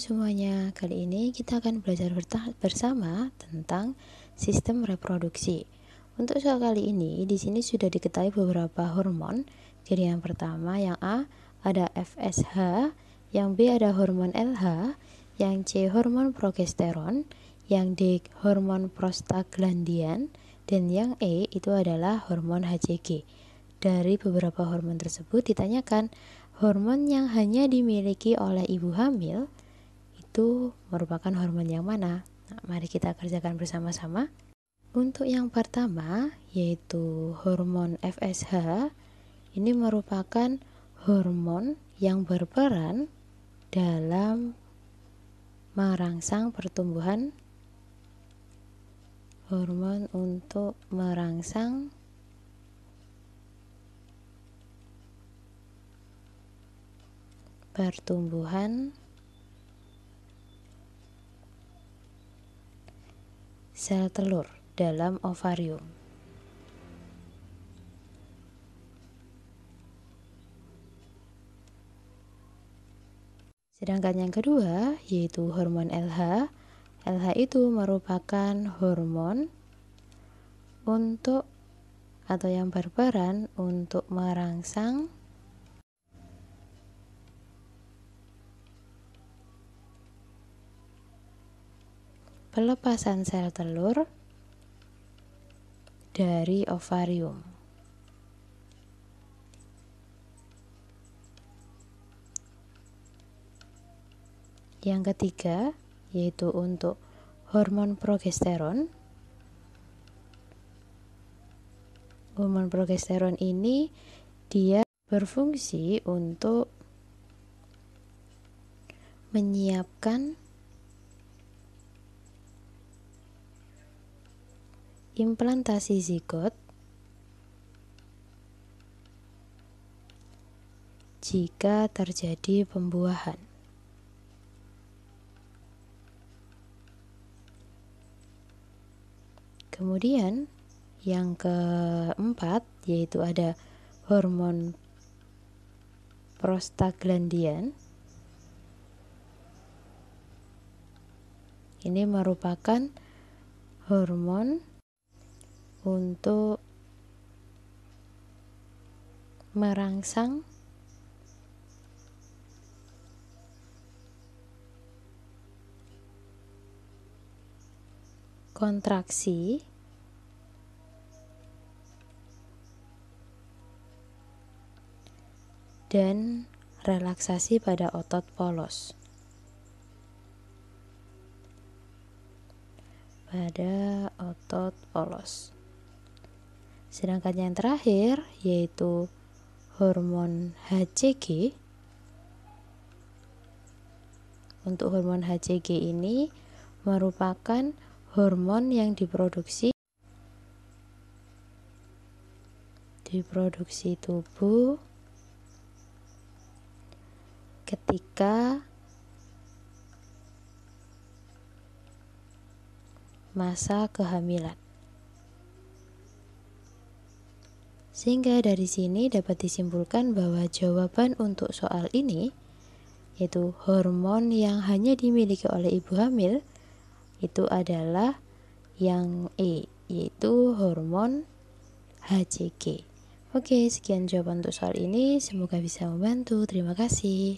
semuanya, kali ini kita akan belajar bersama tentang sistem reproduksi. Untuk soal kali ini, di sini sudah diketahui beberapa hormon. Jadi yang pertama yang A ada FSH, yang B ada hormon LH, yang C hormon progesteron, yang D hormon prostaglandian dan yang E itu adalah hormon HCG. Dari beberapa hormon tersebut ditanyakan, hormon yang hanya dimiliki oleh ibu hamil itu merupakan hormon yang mana? Nah, mari kita kerjakan bersama-sama. Untuk yang pertama, yaitu hormon FSH, ini merupakan hormon yang berperan dalam merangsang pertumbuhan hormon untuk merangsang pertumbuhan sel telur dalam ovarium. Sedangkan yang kedua yaitu hormon LH. LH itu merupakan hormon untuk atau yang berperan untuk merangsang pelepasan sel telur dari ovarium. Yang ketiga, yaitu untuk hormon progesteron. Hormon progesteron ini dia berfungsi untuk menyiapkan implantasi zigot jika terjadi pembuahan. Kemudian, yang keempat yaitu ada hormon prostaglandian. Ini merupakan hormon untuk merangsang kontraksi dan relaksasi pada otot polos. Pada otot polos. Sedangkan yang terakhir yaitu hormon HCG. Untuk hormon HCG ini merupakan hormon yang diproduksi diproduksi tubuh ketika masa kehamilan. Sehingga dari sini dapat disimpulkan bahwa jawaban untuk soal ini yaitu hormon yang hanya dimiliki oleh ibu hamil itu adalah yang E yaitu hormon HCG. Oke, sekian jawaban untuk soal ini. Semoga bisa membantu. Terima kasih.